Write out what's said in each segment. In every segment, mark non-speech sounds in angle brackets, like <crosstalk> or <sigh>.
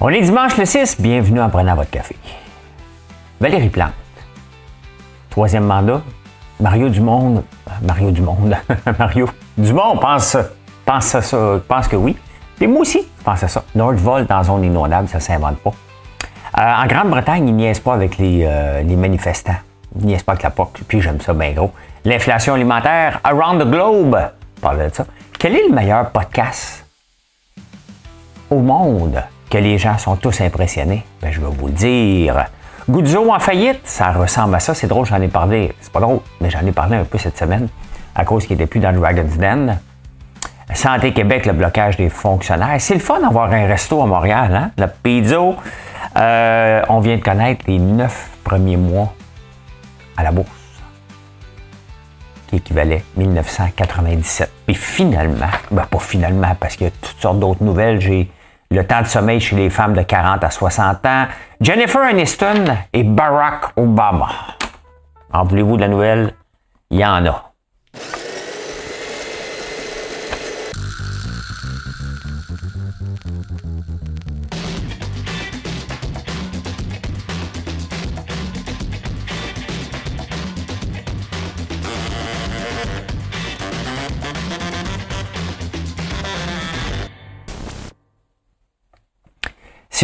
On est dimanche le 6, bienvenue en prenant votre café. Valérie Plante. Troisième mandat, Mario Dumont. Euh, Mario Dumont. <laughs> Mario Dumont pense, pense à ça, pense que oui. Et moi aussi, je pense à ça. Nordvolt dans zone inondable, ça ne s'invente pas. Euh, en Grande-Bretagne, ils niaissent pas avec les, euh, manifestants. Ils niaissent pas avec la POC, puis j'aime ça bien gros. L'inflation alimentaire, Around the Globe, parle de ça. Quel est le meilleur podcast au monde? que les gens sont tous impressionnés? Ben, je vais vous dire. Guzzo en faillite, ça ressemble à ça. C'est drôle, j'en ai parlé. C'est pas drôle, mais j'en ai parlé un peu cette semaine à cause qu'il n'était plus dans le Dragon's Den. Santé Québec, le blocage des fonctionnaires. C'est le fun d'avoir un resto à Montréal, hein? Le Pizzo. Euh, on vient de connaître les neuf premiers mois à la bourse, qui équivalait 1997. Et finalement, ben, pas finalement, parce qu'il y a toutes sortes d'autres nouvelles. J'ai le temps de sommeil chez les femmes de 40 à 60 ans, Jennifer Aniston et Barack Obama. En voulez-vous de la nouvelle? Il y en a.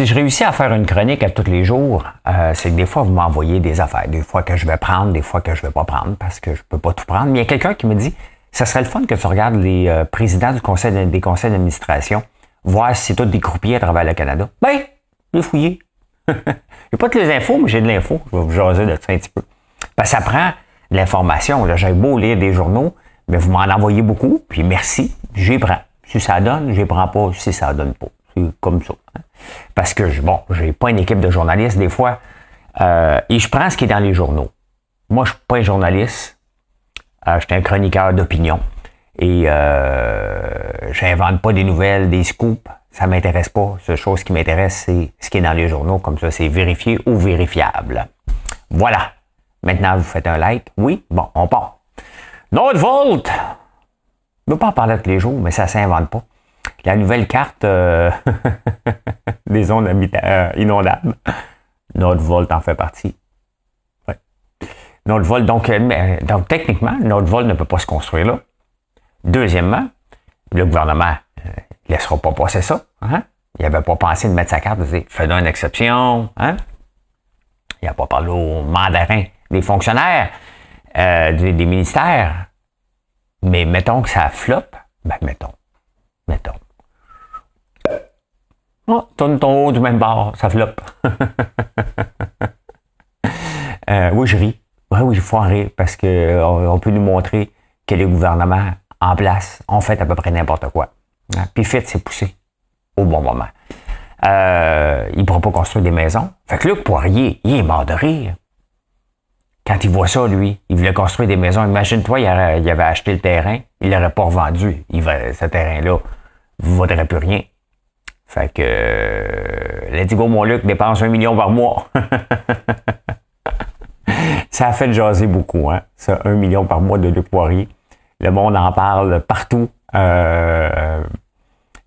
si je réussis à faire une chronique à tous les jours, euh, c'est que des fois, vous m'envoyez des affaires. Des fois que je vais prendre, des fois que je ne vais pas prendre parce que je ne peux pas tout prendre. Mais il y a quelqu'un qui me dit, ça serait le fun que tu regardes les euh, présidents du conseil des conseils d'administration, voir si c'est tout des à travers le Canada. Ben, les fouiller. <laughs> j'ai pas toutes les infos, mais j'ai de l'info. Je vais vous jaser de ça un petit peu. Parce que ça prend de l'information. J'aime beau lire des journaux, mais vous m'en envoyez beaucoup. Puis merci, j'y prends. Si ça donne, j'y prends pas. Si ça donne pas. C'est comme ça. Hein. Parce que, je, bon, j'ai pas une équipe de journalistes des fois. Euh, et je prends ce qui est dans les journaux. Moi, je suis pas un journaliste. Euh, je suis un chroniqueur d'opinion. Et euh, j'invente pas des nouvelles, des scoops. Ça m'intéresse pas. Ce chose qui m'intéresse, c'est ce qui est dans les journaux. Comme ça, c'est vérifié ou vérifiable. Voilà. Maintenant, vous faites un like. Oui? Bon, on part. Notre volte! Je ne veux pas en parler tous les jours, mais ça s'invente pas la nouvelle carte euh, <laughs> des zones euh, inondables. Notre vol en fait partie. Ouais. Notre vol, donc, euh, donc techniquement, notre vol ne peut pas se construire là. Deuxièmement, le gouvernement ne laissera pas passer ça. Hein. Il n'avait pas pensé de mettre sa carte, de dire faisons une exception. Hein. Il n'a pas parlé aux mandarins des fonctionnaires, des, des ministères. Mais mettons que ça floppe, ben mettons. Mettons. Oh, tourne ton haut du même bord, ça floppe. <laughs> Euh, oui, je ris. Oui, oui, il faut en rire parce qu'on euh, on, peut nous montrer que les gouvernements en place ont fait à peu près n'importe quoi. Hein? Puis fait, c'est poussé au bon moment. Euh, il ne pourra pas construire des maisons. Fait que Luc Poirier, il est mort de rire. Quand il voit ça, lui, il voulait construire des maisons. Imagine-toi, il, avait acheté le terrain, il l'aurait pas revendu. Il, ce terrain-là ne vaudrait plus rien. Fait que, l'indigo, euh, let's mon Luc, dépense un million par mois. <laughs> ça a fait jaser beaucoup, hein, ça, un million par mois de Luc Poirier. Le monde en parle partout. Euh,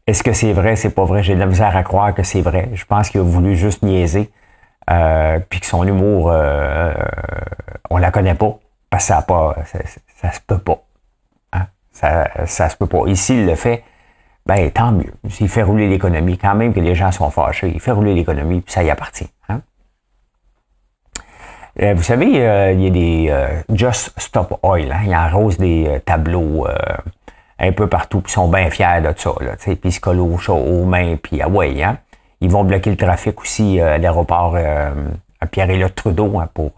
est-ce que c'est vrai, c'est pas vrai? J'ai de la misère à croire que c'est vrai. Je pense qu'il a voulu juste niaiser, euh, puis que son humour, on la connaît pas, parce que ça, pas, ça, se peut pas. Hein. Ça, ça se peut pas. Ici, il le fait ben tant mieux. Il fait rouler l'économie, quand même que les gens sont fâchés, il fait rouler l'économie, puis ça y appartient. Hein. Euh, vous savez, euh, il y a des euh, Just Stop Oil, hein? il rose des tableaux un peu partout, qui sont bien fiers de ça, puis ils se collent aux mains, puis ah ouais, hein. ils vont bloquer le trafic aussi à l'aéroport Pierre-Éliott Trudeau hein, pour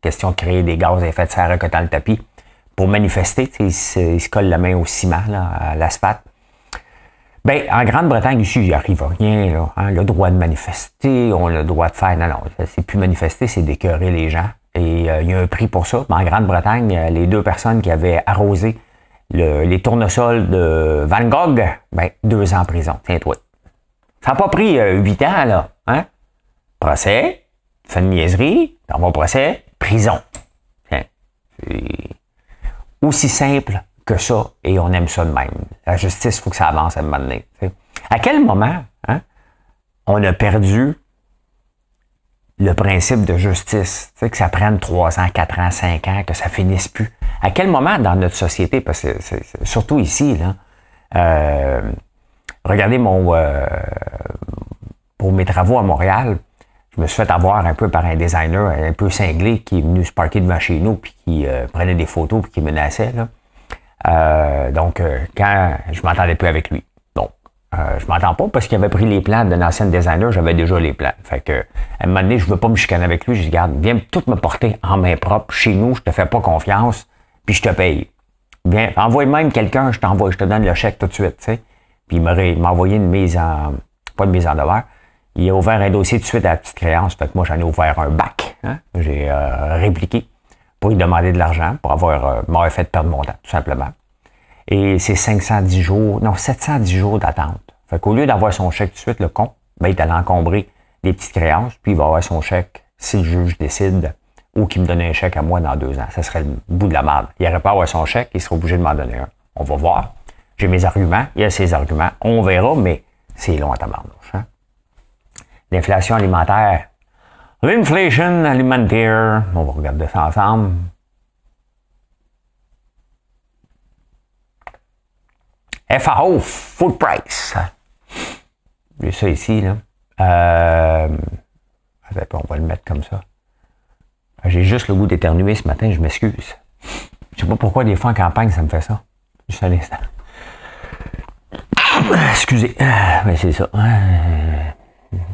question de créer des gaz à effet de serre que dans le tapis. Pour manifester, ils se, collent la main au ciment, à l'asphalte ben, en Grande-Bretagne, ici, il n'y arrive à rien. Hein. le droit de manifester, on a le droit de faire. Non, non, c'est plus manifester, c'est d'écœurer les gens. Et euh, il y a un prix pour ça. en Grande-Bretagne, euh, les deux personnes qui avaient arrosé les tournesols de Van Gogh, ben, deux ans en prison. tiens Ça n'a pas pris euh, huit ans, là. Hein. Procès, fin de niaiserie, dans mon procès, prison. C'est aussi simple ça et on aime ça de même. La justice, il faut que ça avance à un moment donné. À quel moment hein, on a perdu le principe de justice, que ça prenne 3 ans, quatre ans, 5 ans, que ça finisse plus. À quel moment dans notre société, parce c'est, surtout ici, là, euh, regardez mon euh, pour mes travaux à Montréal, je me suis fait avoir un peu par un designer un peu cinglé qui est venu se parquer devant chez nous puis qui euh, prenait des photos puis qui menaçait. Là. Euh, donc, euh, quand je m'entendais plus avec lui. Donc, euh, je m'entends pas parce qu'il avait pris les plans d'un ancien designer, j'avais déjà les plans. Fait que, à un moment donné, je veux pas me chicaner avec lui, je dis, garde, viens tout me porter en main propre, chez nous, je te fais pas confiance, puis je te paye. Viens, envoie même quelqu'un, je t'envoie, je te donne le chèque tout de suite, tu sais. Puis il m'a envoyé une mise en, pas de mise en demeure, il a ouvert un dossier tout de suite à la petite créance, fait que moi j'en ai ouvert un bac, hein. j'ai euh, répliqué pour lui demander de l'argent, pour avoir, euh, m'avoir fait perdre mon temps, tout simplement. Et c'est 510 jours, non, 710 jours d'attente. Fait qu'au lieu d'avoir son chèque tout de suite, le con, ben, il est allé encombrer des petites créances, puis il va avoir son chèque si le juge décide ou qu'il me donne un chèque à moi dans deux ans. Ça serait le bout de la merde. Il n'aurait pas à avoir son chèque, il serait obligé de m'en donner un. On va voir. J'ai mes arguments, il y a ses arguments. On verra, mais c'est long à ta hein. L'inflation alimentaire, L'inflation alimentaire, on va regarder ça ensemble. FAO, Food Price. J'ai ça ici, là. Euh, on va le mettre comme ça. J'ai juste le goût d'éternuer ce matin, je m'excuse. Je sais pas pourquoi des fois en campagne, ça me fait ça. Juste à l'instant. <coughs> Excusez, <coughs> mais c'est ça.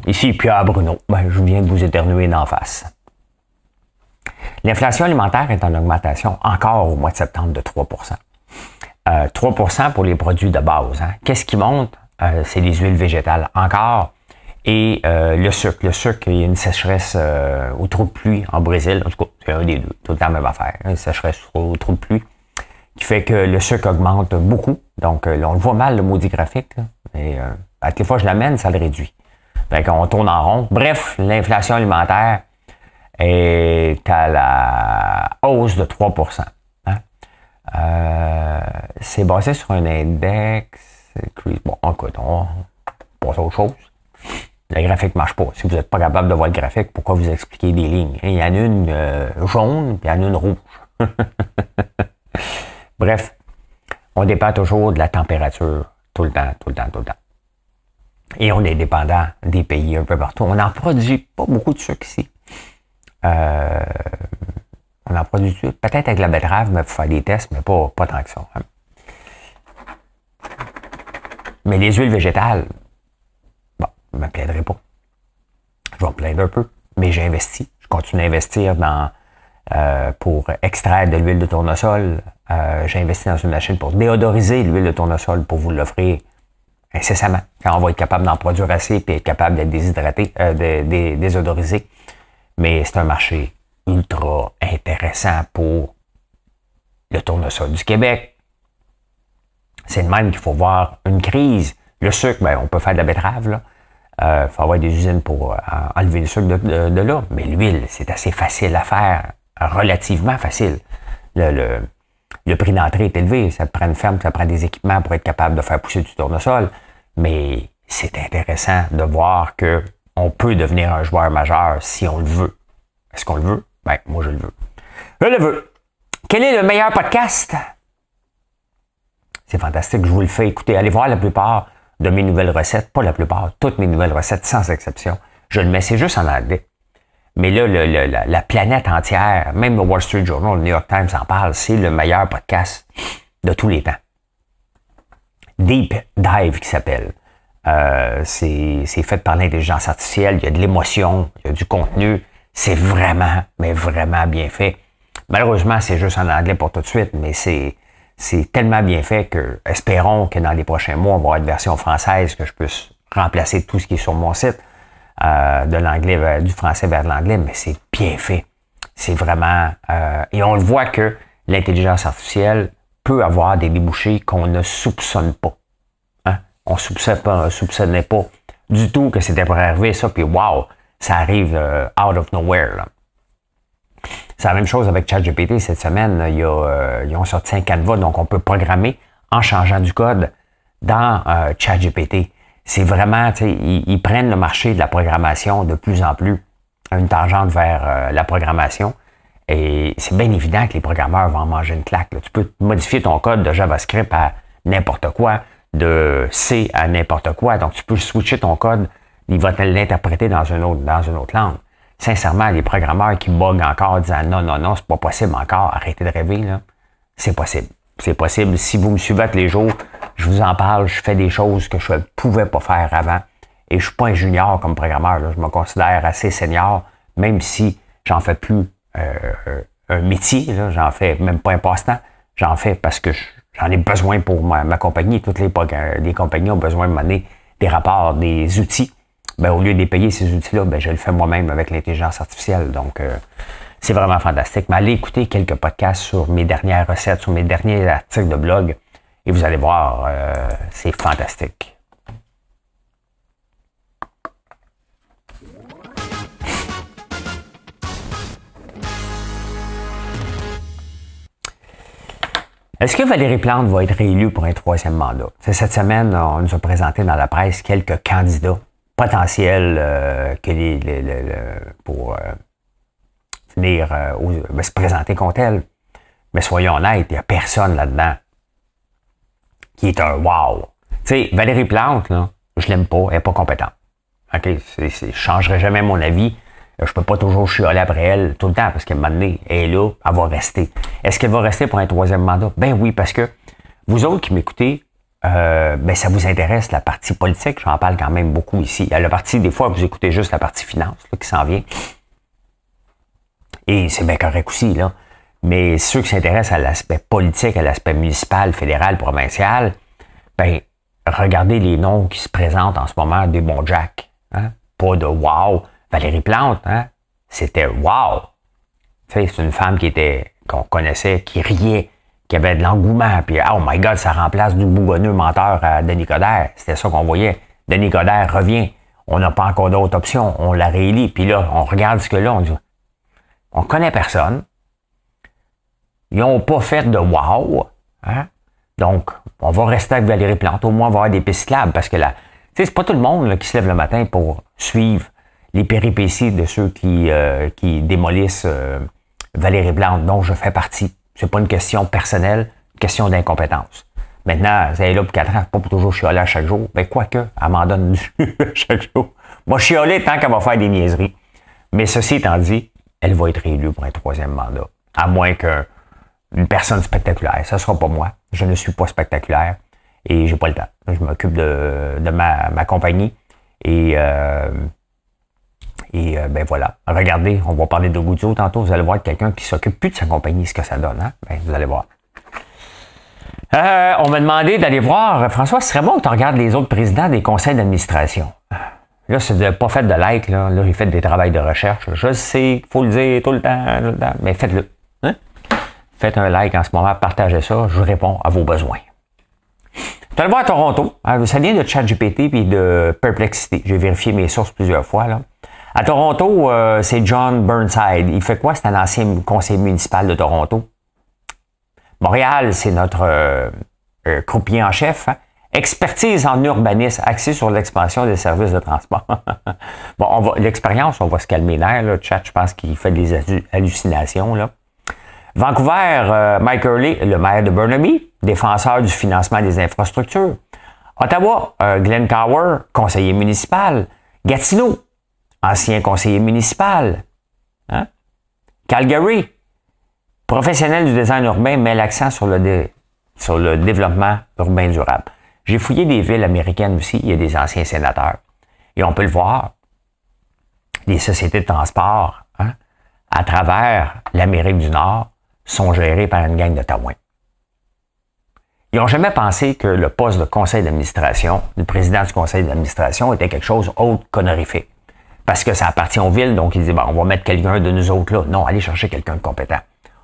Ici Pierre Bruno. Ben, je viens de vous éternuer d'en face. L'inflation alimentaire est en augmentation encore au mois de septembre de 3 3 euh, pour les produits de base. Hein. Qu'est-ce qui monte? Euh, c'est les huiles végétales encore et euh, le sucre. Le sucre, il y a une sécheresse au trou de pluie en Brésil. En tout cas, c'est un des deux. Tout le même affaire. Une hein. sécheresse au trou de pluie qui fait que le sucre augmente beaucoup. Donc, on le voit mal, le maudit graphique. Et à des fois, je l'amène, ça le réduit. Fait ben, qu'on tourne en rond. Bref, l'inflation alimentaire est à la hausse de 3 hein. euh, C'est basé sur un index. Bon, écoute, on passe à autre chose. Le graphique ne marche pas. Si vous n'êtes pas capable de voir le graphique, pourquoi vous expliquer des lignes? Il y en a une euh, jaune, puis il y en a une rouge. <laughs> Bref, on dépend toujours de la température, tout le temps, tout le temps, tout le temps. Et on est dépendant des pays un peu partout. On n'en produit pas beaucoup de sucre ici. Euh, on en produit peut-être avec la betterave, mais pour faire des tests, mais pas, pas tant que ça. Hein. Mais les huiles végétales, bon, je ne me plaindrai pas. Je vais en plaindre un peu, mais j'ai investi. Je continue d'investir dans euh, pour extraire de l'huile de tournesol. Euh, j'ai investi dans une machine pour déodoriser l'huile de tournesol pour vous l'offrir incessamment quand on va être capable d'en produire assez et être capable d'être déshydraté, euh, de, désodorisé. Mais c'est un marché ultra intéressant pour le tournesol du Québec. C'est de même qu'il faut voir une crise. Le sucre, ben, on peut faire de la betterave. Il euh, faut avoir des usines pour euh, enlever le sucre de, là. Mais l'huile, c'est assez facile à faire, relativement facile. Le, le prix d'entrée est élevé. Ça prend une ferme, ça prend des équipements pour être capable de faire pousser du tournesol. Mais c'est intéressant de voir que on peut devenir un joueur majeur si on le veut. Est-ce qu'on le veut? Ben, moi, je le veux. Je le veux. Quel est le meilleur podcast? C'est fantastique, je vous le fais écouter. Allez voir la plupart de mes nouvelles recettes, pas la plupart, toutes mes nouvelles recettes, sans exception. Je le mets, c'est juste en anglais. Mais là, la, planète entière, même le Wall Street Journal, le New York Times en parle, c'est le meilleur podcast de tous les temps. Deep Dive qui s'appelle. Euh, c'est fait par l'intelligence artificielle, il y a de l'émotion, il y a du contenu. C'est vraiment, mais vraiment bien fait. Malheureusement, c'est juste en anglais pour tout de suite, mais c'est tellement bien fait que espérons que dans les prochains mois, on va avoir une version française, que je puisse remplacer tout ce qui est sur mon site, euh, de l'anglais du français vers l'anglais, mais c'est bien fait. C'est vraiment. Euh, et on le voit que l'intelligence artificielle peut avoir des débouchés qu'on ne soupçonne pas. Hein? On ne pas, soupçonnait pas du tout que c'était pour arriver ça, puis wow, ça arrive euh, out of nowhere. C'est la même chose avec ChatGPT. Cette semaine, il y a, euh, ils ont sorti un canevas, donc on peut programmer en changeant du code dans euh, ChatGPT. C'est vraiment, ils, prennent le marché de la programmation de plus en plus, une tangente vers la programmation. Et c'est bien évident que les programmeurs vont en manger une claque. Tu peux modifier ton code de JavaScript à n'importe quoi, de C à n'importe quoi. Donc, tu peux switcher ton code, il va l'interpréter dans une autre, dans une autre langue. Sincèrement, les programmeurs qui boguent encore en disant non, non, non, c'est pas possible encore, arrêtez de rêver, C'est possible. C'est possible. Si vous me suivez tous les jours, je vous en parle, je fais des choses que je ne pouvais pas faire avant. Et je suis pas un junior comme programmeur, Je me considère assez senior, même si j'en fais plus un métier. J'en fais même pas un passe-temps. J'en fais parce que j'en ai besoin pour ma, compagnie. Toutes euh, les, compagnies ont besoin de m'amener des rapports, des outils. Ben au lieu de payer ces outils-là, ben, je le fais moi-même avec l'intelligence artificielle. Donc, euh, c'est vraiment fantastique. Mais allez écouter quelques podcasts sur mes dernières recettes, sur mes derniers articles de blog, et vous allez voir, euh, c'est fantastique. Est-ce que Valérie Plante va être réélue pour un troisième mandat? Cette semaine, on nous a présenté dans la presse quelques candidats potentiels pour venir se présenter contre elle. Mais soyons honnêtes, il n'y a personne là-dedans qui est un wow. Tu sais, Valérie Plante, là, je l'aime pas, elle n'est pas compétente. OK? je ne changerai jamais mon avis je peux pas toujours chialer après elle tout le temps, parce qu'elle m'a donné, elle est là, elle va rester. Est-ce qu'elle va rester pour un troisième mandat? Ben oui, parce que vous autres qui m'écoutez, euh, ben ça vous intéresse la partie politique, j'en parle quand même beaucoup ici. La partie, des fois, vous écoutez juste la partie finance qui s'en vient. Et c'est bien correct aussi, là. Mais ceux qui s'intéressent à l'aspect politique, à l'aspect municipal, fédéral, provincial, ben, regardez les noms qui se présentent en ce moment des bons Jack. Hein? Pas de wow, Valérie Plante, hein, c'était wow! C'est une femme qui était qu'on connaissait, qui riait, qui avait de l'engouement, puis oh my god, ça remplace du bougonneux menteur à Denis Coderre. C'était ça qu'on voyait. Denis Coderre revient. On n'a pas encore d'autres options. On la réélit. Puis là, on regarde ce que là, on dit. On connaît personne. Ils n'ont pas fait de wow. Hein? Donc, on va rester avec Valérie Plante. Au moins, on va avoir des pistes parce que là, tu sais, c'est pas tout le monde qui se lève le matin pour suivre les péripéties de ceux qui, euh, qui démolissent euh, Valérie Blanc, dont je fais partie. C'est pas une question personnelle, une question d'incompétence. Maintenant, elle est là pour quatre ans, pas pour toujours chialer à chaque jour. Ben, quoique, elle m'en donne chaque jour. Moi, chialer tant qu'elle va faire des niaiseries. Mais ceci étant dit, elle va être élue pour un troisième mandat. À moins qu'une personne spectaculaire. Ce sera pas moi. Je ne suis pas spectaculaire et j'ai pas le temps. Je m'occupe de, de ma, ma, compagnie et euh, et euh, ben voilà, regardez, on va parler de gozo tantôt, vous allez voir quelqu'un qui s'occupe plus de sa compagnie, ce que ça donne. Hein? Ben, vous allez voir. Euh, on m'a demandé d'aller voir, euh, François, ce serait bon que tu regardes les autres présidents des conseils d'administration. Là, c'est de pas fait de like, là, là fait des travaux de recherche. Je sais, il faut le dire tout le temps, mais faites-le. Hein? Faites un like en ce moment, partagez ça, je réponds à vos besoins. Tu vas le voir à Toronto. Hein? ça vient de ChatGPT et de Perplexity. J'ai vérifié mes sources plusieurs fois. Là. À Toronto, euh, c'est John Burnside. Il fait quoi? C'est un ancien conseiller municipal de Toronto. Montréal, c'est notre euh, euh en chef. Hein. Expertise en urbanisme, axée sur l'expansion des services de transport. <laughs> bon, l'expérience, on va se calmer l'air. Là. Chat, je pense qu'il fait des hallucinations. Là. Vancouver, euh, Mike Hurley, le maire de Burnaby, défenseur du financement des infrastructures. Ottawa, Glenn conseiller municipal. Gatineau, ancien conseiller municipal. Hein? Calgary, professionnel du design urbain, met l'accent sur le, sur le développement urbain durable. J'ai fouillé des villes américaines aussi, il y a des anciens sénateurs. Et on peut le voir, les sociétés de transport hein, à travers l'Amérique du Nord sont gérées par une gang de Taouins. Ils n'ont jamais pensé que le poste de conseil d'administration, du président du conseil d'administration, était quelque chose d'autre qu'honorifique parce que ça appartient aux villes, donc ils disent on va mettre quelqu'un de nous autres là. Non, allez chercher quelqu'un de compétent.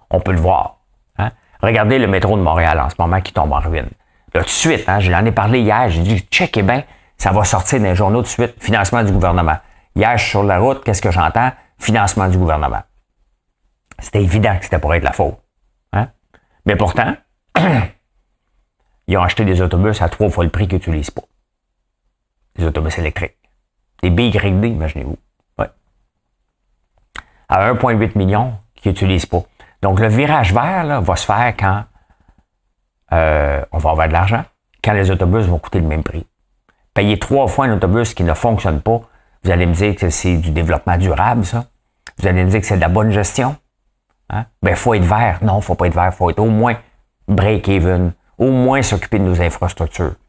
On peut le voir. Hein. Regardez le métro de Montréal en ce moment qui tombe en ruine. de suite, hein, je l'en ai parlé hier, j'ai dit, check, et bien, ça va sortir dans les journaux de suite, financement du gouvernement. Hier, je suis sur la route, qu'est-ce que j'entends? Financement du gouvernement. C'était évident que c'était pour être la faute. Hein. Mais pourtant, <clears throat> ils ont acheté des autobus à trois fois le prix qu'ils n'utilisent pas. Des autobus électriques. Des BYD, imaginez-vous. À 1,8 million qui n'utilisent pas. Donc, le virage vert là, va se faire quand euh, on va avoir de l'argent, quand les autobus vont coûter le même prix. Payer trois fois un autobus qui ne fonctionne pas, vous allez me dire que c'est du développement durable, ça. Vous allez me dire que c'est de la bonne gestion. Hein? Ben, faut être vert. Non, faut pas être vert. Faut être au moins break-even. Au moins s'occuper de nos infrastructures. <clears throat>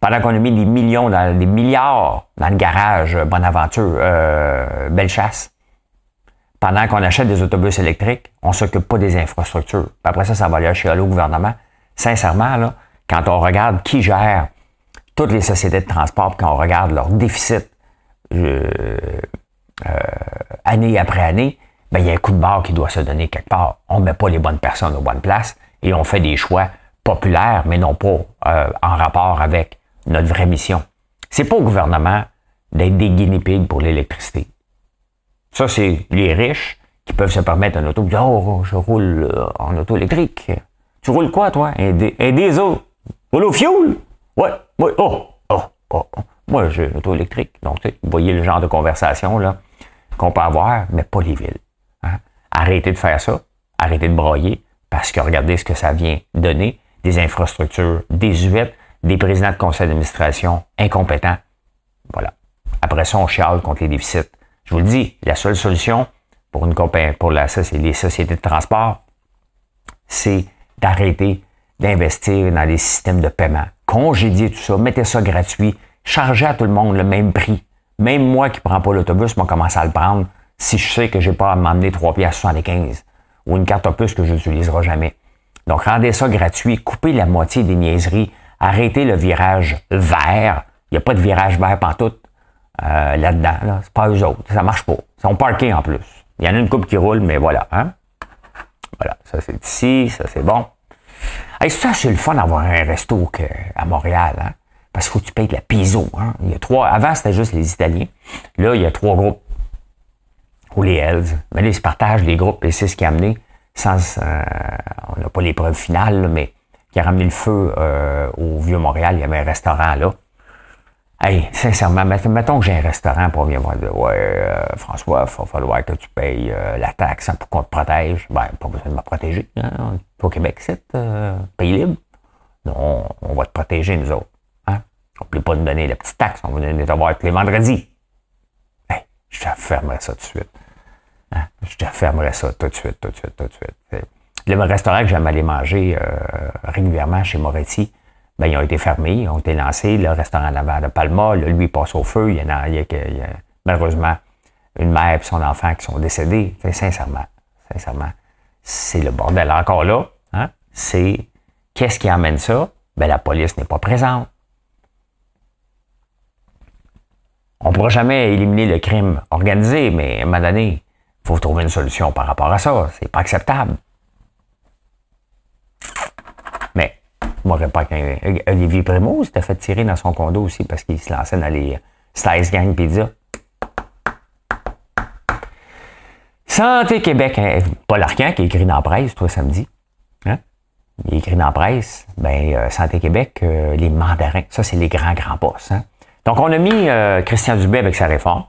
pendant qu'on a mis des millions, des milliards dans le garage euh, Bonaventure, euh, belle chasse, pendant qu'on achète des autobus électriques, on s'occupe pas des infrastructures. après ça, ça va aller chez le gouvernement. Sincèrement, quand on regarde qui gère toutes les sociétés de transport, quand on regarde leur déficit euh, année après année, ben, il y a un coup de barre qui doit se donner quelque part. On met pas les bonnes personnes aux bonnes places et on fait des choix populaires, mais non pas en rapport avec notre vraie mission. C'est pas au gouvernement d'être des guinea pour l'électricité. Ça, c'est les riches qui peuvent se permettre un auto. Oh, oh, je roule euh, en auto électrique. Tu roules quoi, toi? Un, diesel. Roule au fioul? Ouais, oh, oh, oh, oh. Moi, j'ai une auto électrique. Donc, vous voyez le genre de conversation là, qu'on peut avoir, mais pas les villes. Hein. Arrêtez de faire ça. Arrêtez de broyer. Parce que regardez ce que ça vient donner. Des infrastructures désuètes des présidents de conseils d'administration incompétents. Voilà. Après ça, on chiale contre les déficits. Je vous le dis, la seule solution pour une pour les sociétés de transport, c'est d'arrêter d'investir dans les systèmes de paiement. Congédier tout ça, mettez ça gratuit, chargez à tout le monde le même prix. Même moi qui ne prends pas l'autobus, moi, commence à le prendre si je sais que je n'ai pas à m'emmener 3 75 ou une carte opus que je n'utiliserai jamais. Donc, rendez ça gratuit, coupez la moitié des niaiseries Arrêtez le virage vert. Il n'y a pas de virage vert pantoute euh, là-dedans. Là. C'est pas eux autres. Ça marche pas. C'est un parking en plus. Il y en a une coupe qui roule, mais voilà. Hein? Voilà. Ça, c'est ici. Ça, c'est bon. Hey, ça, c'est le fun d'avoir un resto que, à Montréal. Hein? Parce qu'il faut que tu payes de la piso. Hein. Il y a trois... Avant, c'était juste les Italiens. Là, il y a trois groupes. Ou les Hells. Mais là, ils se partagent les groupes et c'est ce qui a amené. Sans, euh, on n'a pas l'épreuve finale, mais qui a ramené le feu euh, au Vieux-Montréal. Il y avait un restaurant là. Hey, sincèrement, mettons que j'ai un restaurant pour venir voir Ouais, euh, François, il va falloir que tu payes euh, la taxe hein, pour qu'on te protège. Ben, pas besoin de me protéger. Hein? Au Québec, c'est euh, pays libre. Non, on va te protéger, nous autres. Hein? On ne peut pas nous donner la petite taxe, on va nous donner voir tous les vendredis. Hey, je te fermerai ça tout de suite. Hein. Je te fermerai ça tout de suite, tout de suite, tout de suite le restaurant que j'aime aller manger euh, régulièrement chez Moretti, ben, ils ont été fermés, ils ont été lancés. Le restaurant Navarre de Palma, lui, passe au feu. Il y, a, malheureusement une mère et son enfant qui sont décédés. sincèrement, sincèrement, c'est le bordel encore là. Hein, c'est qu'est-ce qui amène ça? Ben, la police n'est pas présente. On ne pourra jamais éliminer le crime organisé, mais à un moment donné, il faut trouver une solution par rapport à ça. C'est pas acceptable. Euh, Olivier Primo s'était fait tirer dans son condo aussi parce qu'il se lançait dans les Slice Gang Pizza. Santé Québec, hein? Paul Arcan qui écrit dans la presse, toi, samedi. Hein? Il écrit dans la presse, ben, euh, Santé Québec, euh, les mandarins, ça, c'est les grands, grands boss. Hein. Donc, on a mis Christian Dubé avec sa réforme.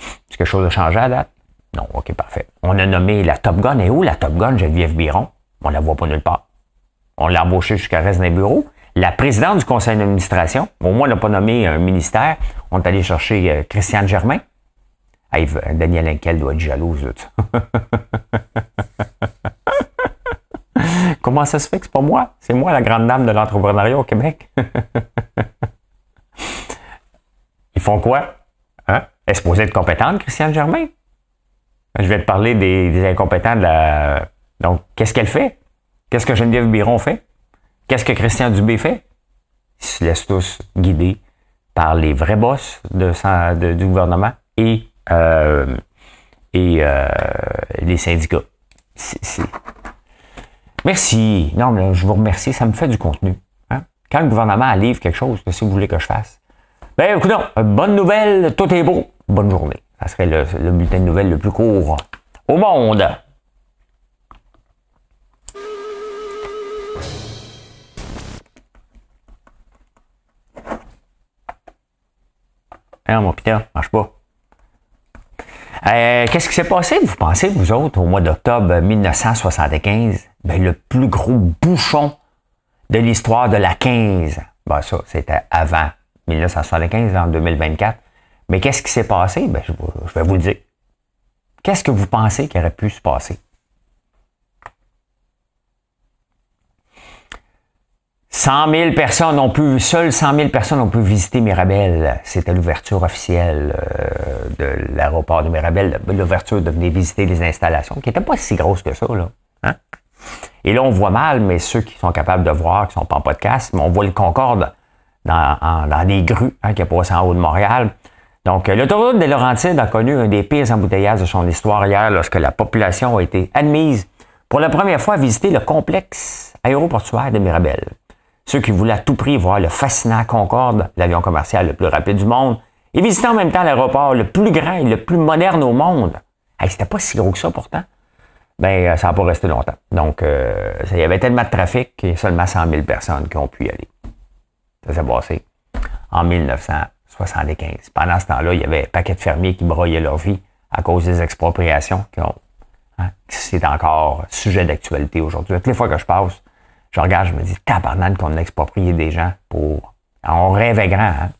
Est-ce quelque chose a changé à date? Non, OK, parfait. On a nommé la Top Gun. Et où la Top Gun, Geneviève Biron? On la voit pas nulle part. On l'a embauché jusqu'à reste d'un bureau. La présidente du conseil d'administration, au moins, elle n'a pas nommé un ministère. On est allé chercher euh, Christiane Germain. Daniel Henkel doit être jalouse <laughs> Comment ça se fait que c'est pas moi? C'est moi la grande dame de l'entrepreneuriat au Québec. <laughs> Ils font quoi? Hein? Elle se posait être compétente, Christiane Germain? Je vais te parler des, des incompétents de la. Donc, qu'est-ce qu'elle fait? Qu'est-ce que Geneviève Biron fait? Qu'est-ce que Christian Dubé fait? Ils se laissent tous guider par les vrais boss de, du gouvernement et, euh, et euh, les syndicats. Merci. Non, mais je vous remercie, ça me fait du contenu. Hein? Quand le gouvernement livre quelque chose, que si vous voulez que je fasse, ben écoutez, bonne nouvelle, tout est beau, bonne journée. Ça serait le bulletin de nouvelles le plus court au monde. Non, hein, mon pita, marche pas. Euh, qu'est-ce qui s'est passé, vous pensez, vous autres, au mois d'octobre 1975? Ben, le plus gros bouchon de l'histoire de la 15. Ben, ça, c'était avant 1975, en 2024. Mais qu'est-ce qui s'est passé? Ben, je, vais vous dire. Qu'est-ce que vous pensez qui aurait pu se passer? 100 000 personnes ont pu, seules 100 000 personnes ont pu visiter Mirabel. C'était l'ouverture officielle euh, de l'aéroport de Mirabel, l'ouverture de venir visiter les installations, qui n'étaient pas si grosses que ça, là. Hein? Et là, on voit mal, mais ceux qui sont capables de voir, qui sont pas en podcast, mais on voit le Concorde dans, en, dans des grues hein, qui est en haut de Montréal. Donc, euh, l'autoroute des Laurentides a connu un des pires embouteillages de son histoire hier lorsque la population a été admise pour la première fois à visiter le complexe aéroportuaire de Mirabel. Ceux qui voulaient à tout prix voir le fascinant Concorde, l'avion commercial le plus rapide du monde, et visiter en même temps l'aéroport le plus grand et le plus moderne au monde. c'était pas si gros que ça pourtant. Ben, euh, ça n'a pas resté longtemps. Donc, euh, il y avait tellement de trafic qu'il y a seulement 100 000 personnes qui ont pu y aller. Ça s'est passé en 1975. Pendant ce temps-là, il y avait un paquet de fermiers qui broyaient leur vie à cause des expropriations qui ont. Hein, c'est encore sujet d'actualité aujourd'hui. Toutes les fois que je passe, je regarde, je me dis, tabarnane qu'on a exproprié des gens pour. Ah, on rêvait grand, hein.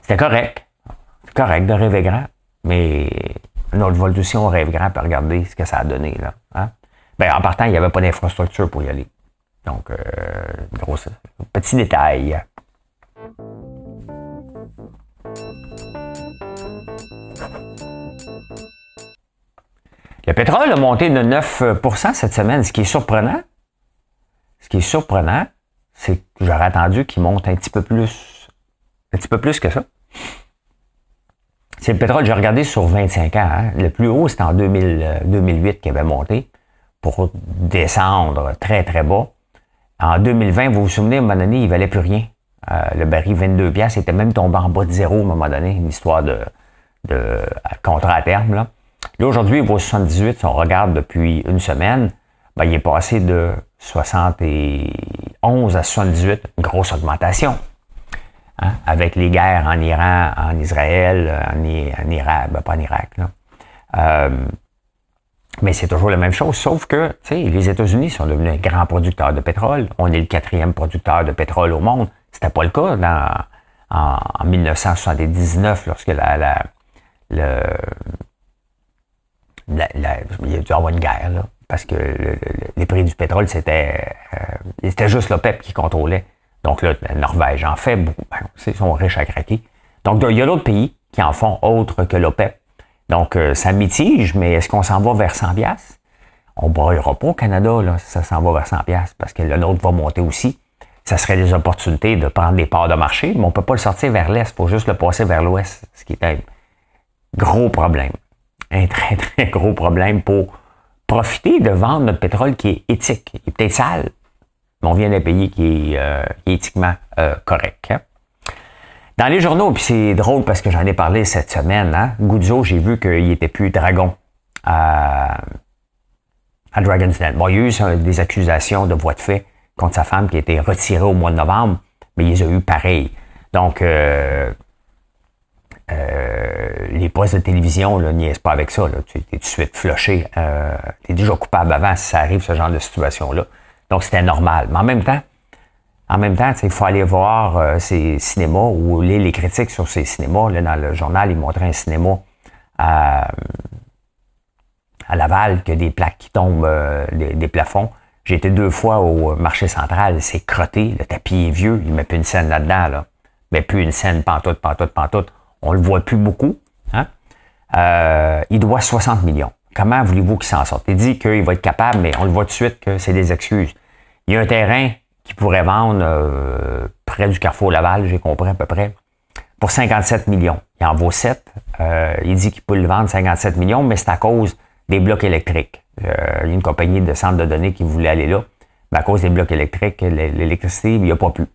C'était correct. C'est correct de rêver grand, mais notre vol aussi, on rêve grand, puis regarder ce que ça a donné, là. Hein. Ben, en partant, il n'y avait pas d'infrastructure pour y aller. Donc, euh, petit détail. Le pétrole a monté de 9 cette semaine, ce qui est surprenant. Ce qui est surprenant, c'est que j'aurais attendu qu'il monte un petit peu plus, un petit peu plus que ça. C'est le pétrole, j'ai regardé sur 25 ans. Hein. Le plus haut, c'était en 2000, 2008 euh, qu'il avait monté pour descendre très, très bas. En 2020, vous vous souvenez, à un moment donné, il valait plus rien. Euh, le baril 22 piastres était même tombé en bas de zéro à un moment donné, une histoire de, contrat à terme. Là, là aujourd'hui, il vaut 78, si on regarde depuis une semaine, ben, il est assez de 71 à 78, grosse augmentation. Hein, avec les guerres en Iran, en Israël, en, Irak, ben, pas en Irak. Là. Euh, mais c'est toujours la même chose, sauf que les États-Unis sont devenus un grand producteur de pétrole. On est le quatrième producteur de pétrole au monde. C'était pas le cas en, 1979, lorsque la, la il y a dû avoir une guerre. Là parce que les prix du pétrole, c'était euh, c'était juste l'OPEP qui contrôlait. Donc là, la Norvège en fait, beaucoup, ben, ils sont riches à craquer. Donc il y a d'autres pays qui en font autre que l'OPEP. Donc euh, ça mitige, mais est-ce qu'on s'en va vers 100 On ne broyera pas au Canada si ça s'en va vers 100 parce que le nôtre va monter aussi. Ça serait des opportunités de prendre des parts de marché, mais on ne peut pas le sortir vers l'Est, il faut juste le passer vers l'Ouest, ce qui est un gros problème. Un très, <laughs> très gros problème pour profiter de vendre notre pétrole qui est éthique. Il est peut-être sale, mais on vient d'un pays qui est, euh, éthiquement euh, correct. Hein. Dans les journaux, puis c'est drôle parce que j'en ai parlé cette semaine, hein? j'ai vu qu'il n'était plus dragon euh, à, Dragon's Den. Bon, il y a eu des accusations de voix de fait contre sa femme qui a été retirée au mois de novembre, mais il les a eu pareil. Donc, euh, les postes de télévision là, est pas avec ça. Là. Tu es tout de suite floché, euh, tu es déjà coupable avant si ça arrive, ce genre de situation-là. Donc, c'était normal. Mais en même temps, en même temps, il faut aller voir euh, ces cinémas ou lire les critiques sur ces cinémas. Là, dans le journal, ils montraient un cinéma à, à Laval que des plaques qui tombent des, plafonds. J'ai été deux fois au marché central, c'est crotté, le tapis est vieux, ne met plus une scène là-dedans. Là. Mais plus une scène pantoute, pantoute, pantoute on le voit plus beaucoup. Hein? Euh, il doit 60 millions. Comment voulez-vous qu'il s'en sorte? Il dit qu'il va être capable, mais on le voit tout de suite que c'est des excuses. Il y a un terrain qui pourrait vendre euh, près du Carrefour Laval, j'ai compris à peu près, pour 57 millions. Il en vaut 7. Euh, il dit qu'il peut le vendre 57 millions, mais c'est à cause des blocs électriques. il y a une compagnie de centres de données qui voulait aller là, mais à cause des blocs électriques, l'électricité, il n'y a pas plus.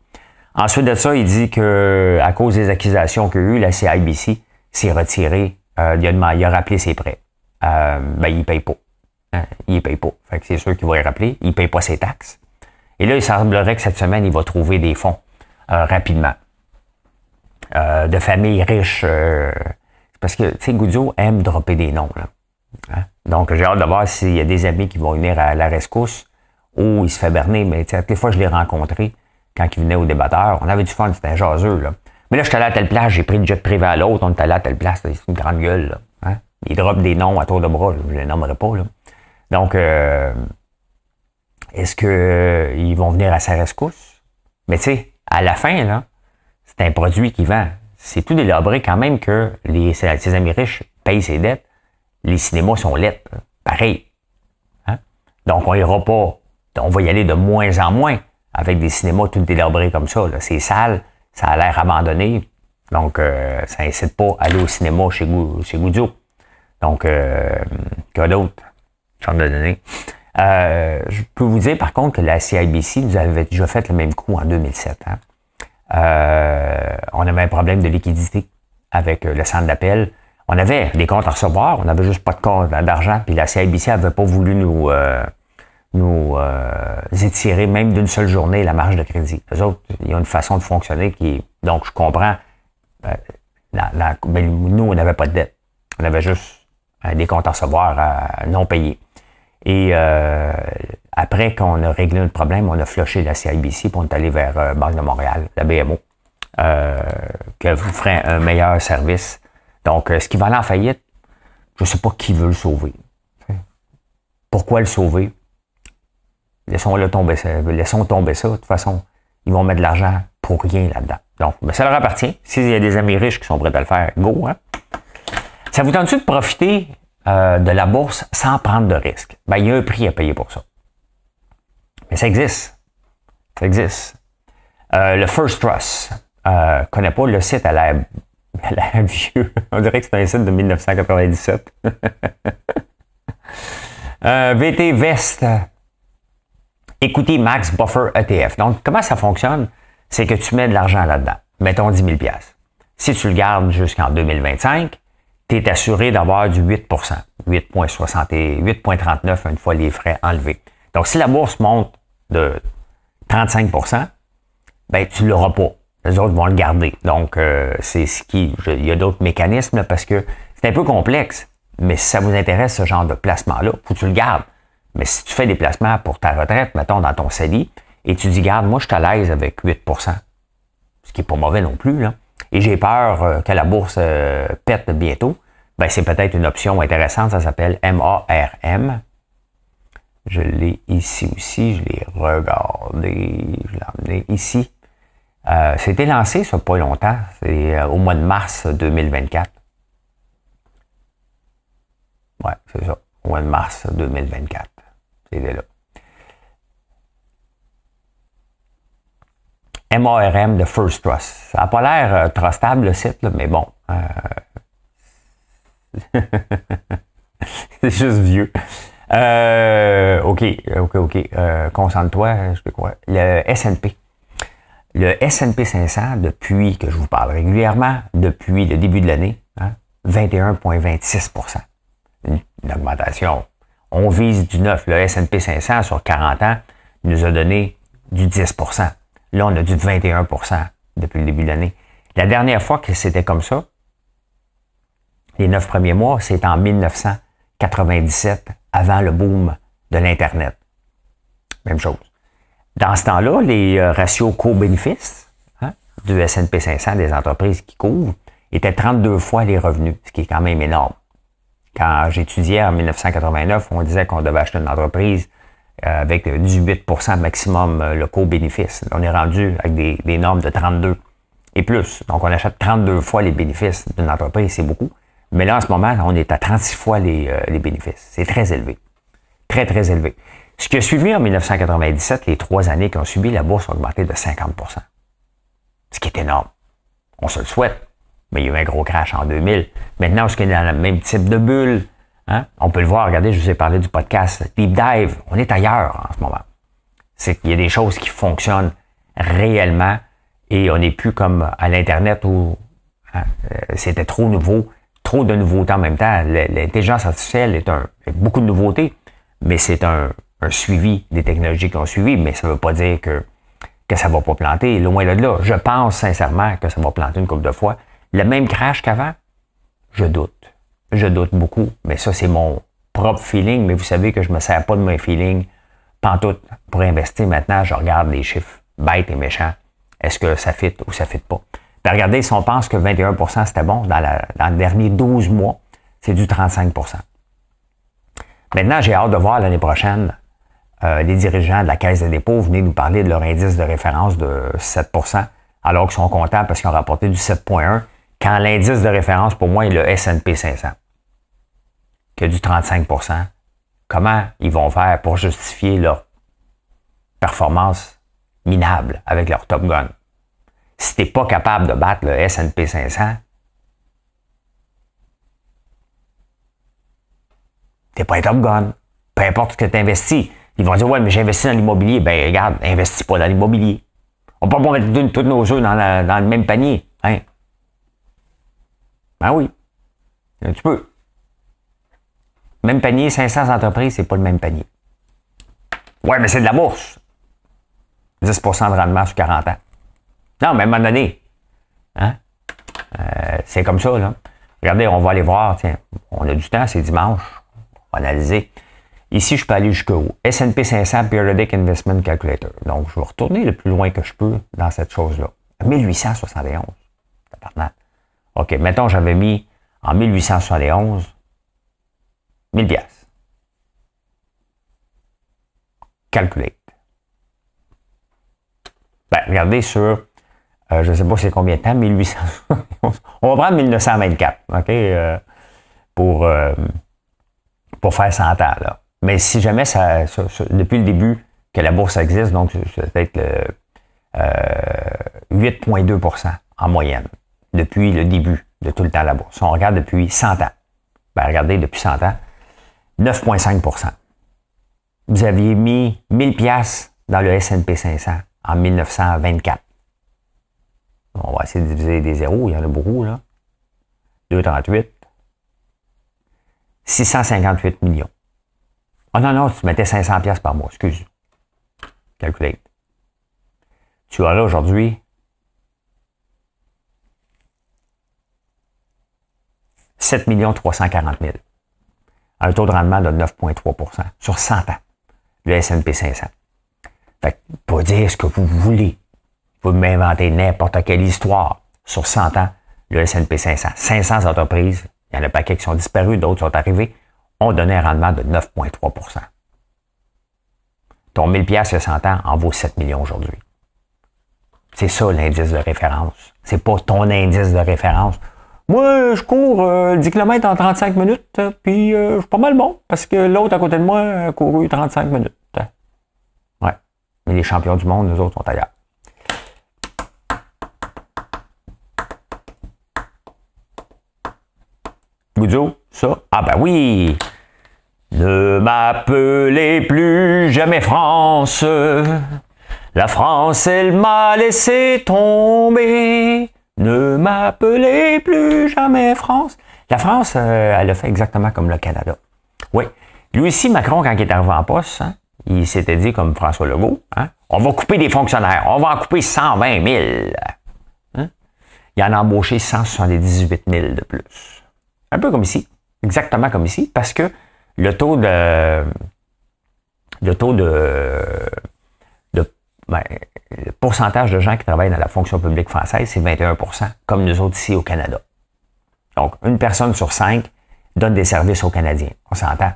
Ensuite de ça, il dit que à cause des accusations qu'il y a eu, la CIBC s'est retirée. Euh, il, a, a rappelé ses prêts. Euh, ben, il paye pas. Hein, il paye pas. Fait que c'est sûr qu'il va y rappeler. Il paye pas ses taxes. Et là, il semblerait que cette semaine, il va trouver des fonds euh, rapidement. de familles riches. parce que, tu sais, Goudio aime dropper des noms. Hein? Donc, j'ai hâte de voir s'il y a des amis qui vont venir à la rescousse ou il se fait berner. Mais tu toutes les fois, je l'ai rencontré quand ils venaient au débatteur. On avait du fun, c'était jaseux, là. Mais là, je suis allé à telle place, j'ai pris une jet privé à l'autre, on est allé à telle place, c'est une grande gueule, là. Hein. Ils dropent des noms à tour de bras, je ne les nommerai pas, là. Donc, euh, est-ce qu'ils euh, vont venir à sa rescousse? Mais tu sais, à la fin, là, c'est un produit qui vend. C'est tout délabré quand même que les, amis riches payent ses dettes. Les cinémas sont lettres. Pareil. Hein. Donc, on n'ira pas. On va y aller de moins en moins avec des cinémas tout délabrés comme ça. Là. C'est sale, ça a l'air abandonné. Donc, euh, ça incite pas à aller au cinéma chez, Gou- chez Goudio. Donc, euh, que d'autre? J'en ai donné. Euh, je peux vous dire, par contre, que la CIBC nous avait déjà fait le même coup en 2007. Hein. Euh, on avait un problème de liquidité avec euh, le centre d'appel. On avait des comptes à recevoir, on n'avait juste pas de compte d'argent, puis la CIBC n'avait pas voulu nous, nous euh, étirer même d'une seule journée la marge de crédit. Les autres, y a une façon de fonctionner qui est... Donc, je comprends. Euh, ben, nous, on n'avait pas de dette. On avait juste des comptes à recevoir non payés. Et euh, après qu'on a réglé le problème, on a floché la CIBC pour aller allé vers Banque de Montréal, la BMO, qui vous ferait un meilleur service. Donc, ce qui va aller en faillite, je ne sais pas qui veut le sauver. Pourquoi le sauver? Laissons-le tomber ça. Laissons tomber ça. De toute façon, ils vont mettre de l'argent pour rien là-dedans. Donc, ben, ça leur appartient. S'il y a des amis riches qui sont prêts à le faire, go. Hein. Ça vous tente-tu de profiter euh, de la bourse sans prendre de risque? Ben, il y a un prix à payer pour ça. Mais ça existe. Ça existe. Euh, le First Trust. Je euh, connais pas le site <laughs> à l'air vieux. On dirait que c'est un site de 1997. <laughs> VT Vest. Écoutez Max Buffer ETF. Donc, comment ça fonctionne? C'est que tu mets de l'argent là-dedans. Mettons 10 000 Si tu le gardes jusqu'en 2025, tu es assuré d'avoir du 8 8,39 une fois les frais enlevés. Donc, si la bourse monte de 35 ben, tu ne l'auras pas. Les autres vont le garder. Donc, euh, c'est ce qui. il y a d'autres mécanismes parce que c'est un peu complexe. Mais si ça vous intéresse, ce genre de placement-là, faut que tu le gardes. Mais si tu fais des placements pour ta retraite, mettons, dans ton CELI, et tu dis, garde, moi, je suis à l'aise avec 8 ce qui n'est pas mauvais non plus, là, et j'ai peur euh, que la bourse euh, pète bientôt, ben, c'est peut-être une option intéressante. Ça s'appelle MARM. Je l'ai ici aussi. Je l'ai regardé. Je l'ai emmené ici. Euh, C'était lancé, ça, pas longtemps. C'est euh, au mois de mars 2024. Ouais, c'est ça. Au mois de mars 2024. C'est là. MARM de First Trust. Ça n'a pas l'air euh, trustable le site, mais bon. Euh, <laughs> c'est juste vieux. Euh, OK, OK, OK. Concentre-toi, je sais quoi. Le S&P. Le S&P 500, depuis que je vous parle régulièrement, depuis le début de l'année, 21,26 hein, une augmentation on vise du 9. Le S&P 500 sur 40 ans nous a donné du 10 Là, on a du 21 depuis le début de l'année. La dernière fois que c'était comme ça, les neuf premiers mois, c'est en 1997, avant le boom de l'Internet. Même chose. Dans ce temps-là, les euh, ratios co-bénéfices hein, du S&P 500 des entreprises qui couvrent étaient 32 fois les revenus, ce qui est quand même énorme. Quand j'étudiais en 1989, on disait qu'on devait acheter une entreprise euh, avec 18 euh, maximum euh, le co-bénéfice. On est rendu avec des, normes de 32 et plus. Donc, on achète 32 fois les bénéfices d'une entreprise, c'est beaucoup. Mais là, en ce moment, on est à 36 fois les, les bénéfices. C'est très élevé. Très, très élevé. Ce qui a suivi en 1997, les trois années qui ont subi, la bourse a augmenté de 50 Ce qui est énorme. On se le souhaite. Mais il y a eu un gros crash en 2000. Maintenant, est-ce qu'on est dans le même type de bulle? Hein? On peut le voir, regardez, je vous ai parlé du podcast Deep Dive. On est ailleurs en ce moment. C'est qu'il y a des choses qui fonctionnent réellement et on n'est plus comme à l'Internet où hein, euh, c'était trop nouveau, trop de nouveautés en même temps. L'intelligence artificielle est un, beaucoup de nouveautés, mais c'est un, suivi des technologies qui ont suivi, mais ça ne veut pas dire que, que ça ne va pas planter. Au moins, là, je pense sincèrement que ça va planter une couple de fois le même crash qu'avant? Je doute. Je doute beaucoup. Mais ça, c'est mon propre feeling. Mais vous savez que je ne me sers pas de mes feelings pantoute pour investir maintenant. Je regarde les chiffres bêtes et méchants. Est-ce que ça fit ou ça fit pas? regardez, si on pense que 21 c'était bon, dans, la, dans les derniers 12 mois, c'est du 35 Maintenant, j'ai hâte de voir l'année prochaine euh, les dirigeants de la Caisse des dépôts venir nous parler de leur indice de référence de 7 alors qu'ils sont contents parce qu'ils ont rapporté du 7,1 quand l'indice de référence pour moi est le S&P 500, qui a du 35 comment ils vont faire pour justifier leur performance minable avec leur Top Gun? Si tu n'es pas capable de battre le S&P 500, t'es pas un Top Gun. Peu importe ce que tu investis. Ils vont dire, ouais, mais j'ai investi dans l'immobilier. Ben, regarde, investis pas dans l'immobilier. On peut pas mettre toutes nos œufs dans, dans, le même panier. Hein? Ben oui. Euh, tu peux. Même panier, 500 entreprises, c'est pas le même panier. Ouais, mais c'est de la bourse. 10 de rendement sur 40 ans. Non, mais à un moment donné, hein? Euh, c'est comme ça, là. Regardez, on va aller voir, tiens, on a du temps, c'est dimanche. On va analyser. Ici, je peux aller jusqu'au S&P 500 Periodic Investment Calculator. Donc, je vais retourner le plus loin que je peux dans cette chose-là. 1871. partenaire. OK, mettons, j'avais mis en 1871 1000 Calculate. regardez sur, euh, je ne sais pas c'est combien de temps, 1871. On va prendre 1924, OK, euh, pour, euh, pour faire 100 ans, Mais si jamais ça, depuis le début que la bourse existe, donc ça peut-être 8,2 en moyenne depuis le début de tout le temps la bourse. On regarde depuis 100 ans. Ben, regardez, depuis 100 ans, 9,5 Vous aviez mis 1000 pièces dans le S&P 500 en 1924. On va essayer de diviser des zéros, il y en a beaucoup, là. 2,38. 658 millions. Oh non, non, tu mettais 500 pièces par mois, excuse. Calculate. Tu as là aujourd'hui 7 340 000. Un taux de rendement de 9,3 sur 100 ans. Le S&P 500. Fait que, pas dire ce que vous voulez. Vous m'inventez n'importe quelle histoire. Sur 100 ans, le S&P 500. 500 entreprises, il y en a un paquet qui sont disparues, d'autres sont arrivés, ont donné un rendement de 9,3 Ton 1000 pièces sur 100 ans en vaut 7 millions aujourd'hui. C'est ça l'indice de référence. C'est pas ton indice de référence. Moi, je cours 10 euh, km en 35 minutes, puis euh, je suis pas mal bon, parce que l'autre à côté de moi a couru 35 minutes. Ouais. Mais les champions du monde, nous autres, sont ailleurs. Goudzo, ça? Ah ben oui! Ne m'appelez plus jamais France. La France, elle m'a laissé tomber. Ne m'appelez plus jamais France. La France, euh, elle a fait exactement comme le Canada. Oui. Lui aussi, Macron, quand il est arrivé en poste, hein, il s'était dit comme François Legault, hein, on va couper des fonctionnaires, on va en couper 120 000. Hein? Il en a embauché 178 000 de plus. Un peu comme ici, exactement comme ici, parce que le taux de... Le taux de... de ben, le pourcentage de gens qui travaillent dans la fonction publique française, c'est 21 comme nous autres ici au Canada. Donc, une personne sur cinq donne des services aux Canadiens. On s'entend.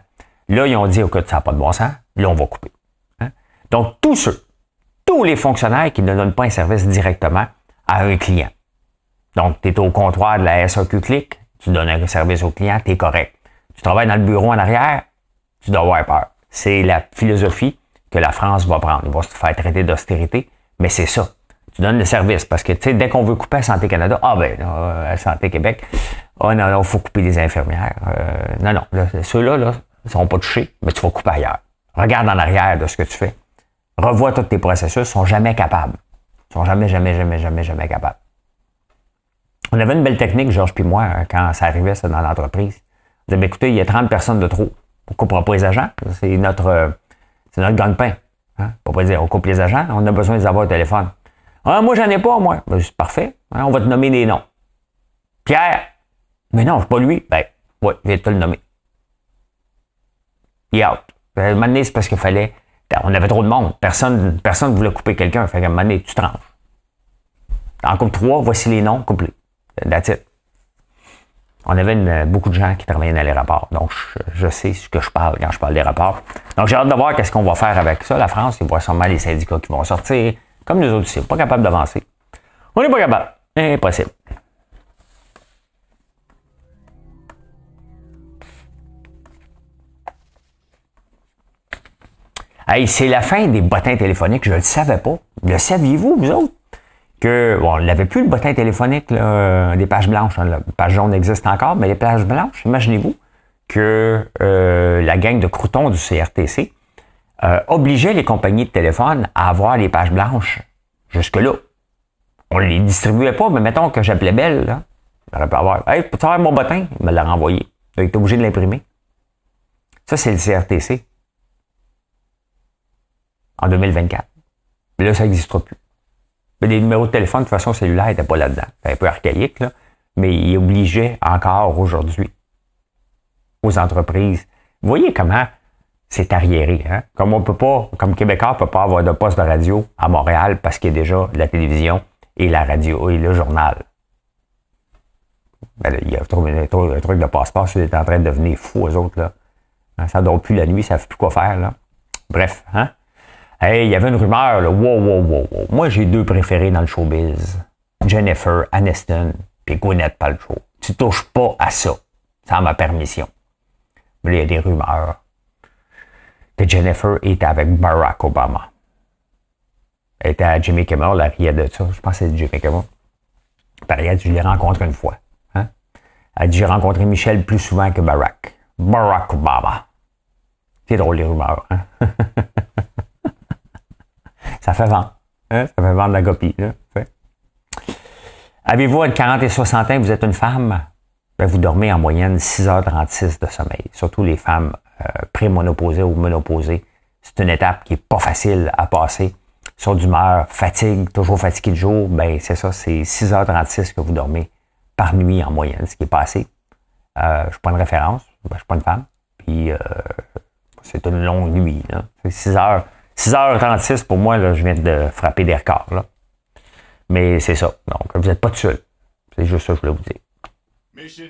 Là, ils ont dit, écoute, ça pas de bon sens. Là, on va couper. Hein? Donc, tous ceux, tous les fonctionnaires qui ne donnent pas un service directement à un client. Donc, tu es au comptoir de la SAQ Click, tu donnes un service au client, tu es correct. Tu travailles dans le bureau en arrière, tu dois avoir peur. C'est la philosophie que la France va prendre. Ils vont se faire traiter d'austérité mais c'est ça. Tu donnes le service parce que, tu sais, dès qu'on veut couper à Santé Canada, ah ben, à Santé Québec, ah non, non, il faut couper les infirmières. Euh, non, non, ceux-là, là, ils seront pas touchés, mais tu vas couper ailleurs. Regarde en arrière de ce que tu fais. Revois tous tes processus, ils sont jamais capables. Ils sont jamais, jamais, jamais, jamais, jamais capables. On avait une belle technique, Georges puis moi, hein, quand ça arrivait dans l'entreprise. On disait, ben, écoutez, il y a 30 personnes de trop. On ne coupera pas les agents. C'est notre, euh, c'est notre pain Hein? On ne peut pas dire, on coupe les agents, on a besoin d'avoir un téléphone. Ah, moi, j'en ai pas, moi. Ben, c'est parfait. Hein, on va te nommer des noms. Pierre. Mais non, suis pas lui. Ben, ouais, je vais te le nommer. Il out. Ben, c'est parce qu'il fallait. Ben, on avait trop de monde. Personne ne personne voulait couper quelqu'un. Fait qu'à un moment donné, tu tranches. En coupe 3, voici les noms couplés. That's it on avait euh, beaucoup de gens qui travaillaient dans les rapports. Donc, je, sais ce que je parle quand je parle des rapports. Donc, j'ai hâte de voir qu'est-ce qu'on va faire avec ça. La France, il voit sûrement les syndicats qui vont sortir. Comme nous autres ici, pas capable d'avancer. On n'est pas capable. Impossible. Hey, c'est la fin des bottins téléphoniques. Je ne le savais pas. Le saviez-vous, vous autres? on n'avait plus le bottin téléphonique euh, des pages blanches. Hein, la page jaune existe encore, mais les pages blanches, imaginez-vous que euh, la gang de croutons du CRTC euh, obligeait les compagnies de téléphone à avoir les pages blanches jusque-là. On ne les distribuait pas, mais mettons que j'appelais Belle, là. aurait pu avoir Hey, peux mon bottin? Il me l'a renvoyé. Il était obligé de l'imprimer. Ça, c'est le CRTC. En 2024. Là, ça n'existera plus les numéros de téléphone, de façon cellulaire, n'étaient pas là-dedans. C'est un peu archaïque, là, mais il obligeait encore aujourd'hui aux entreprises. Vous voyez comment c'est arriéré. Hein? Comme on peut pas, comme Québécois, ne peut pas avoir de poste de radio à Montréal parce qu'il y a déjà la télévision et la radio et le journal. Ben il y a un truc de passe-passe, ils en train de devenir fou, aux autres. Là. Hein, ça ne dort plus la nuit, ça ne savent plus quoi faire. Là. Bref, hein? Hey, il y avait une rumeur, là. Wow, wow, wow, wow. Moi, j'ai deux préférés dans le showbiz. Jennifer Aniston et Gwyneth Paltrow. Tu touches pas à ça, sans ma permission. Mais il y a des rumeurs que Jennifer était avec Barack Obama. Elle était à Jimmy Kimmel, la rire de ça. Je pense que c'est Jimmy Kimmel. Pareil, je l'ai rencontré une fois. Hein. Elle dit, j'ai rencontré Michel plus souvent que Barack. Barack Obama. C'est drôle, les rumeurs. Hein? <laughs> ça fait vendre. Hein? Ça fait vendre la copie. Avez-vous entre 40 et 60 ans, vous êtes une femme? Ben, vous dormez en moyenne 6h36 de sommeil, surtout les femmes euh, pré ou monoposées. C'est une étape qui n'est pas facile à passer. Sur d'humeur, fatigue, toujours fatigué de jour, ben c'est ça, c'est 6h36 que vous dormez par nuit en moyenne, ce qui est passé. Euh, je ne suis pas une référence, ben, je ne suis pas une femme. Puis euh, c'est une longue nuit. Là. C'est 6 heures. 6h36, pour moi, je viens de frapper des records. Mais c'est ça. Donc, vous n'êtes pas tout seul. C'est juste ça que je voulais vous dire.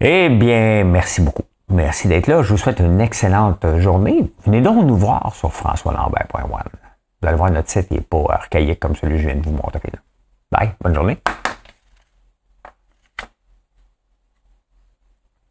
Eh bien, merci beaucoup. Merci d'être là. Je vous souhaite une excellente journée. Venez donc nous voir sur françoislambert.one. Vous allez voir, notre site n'est pas archaïque comme celui que je viens de vous montrer. Bye. Bonne journée.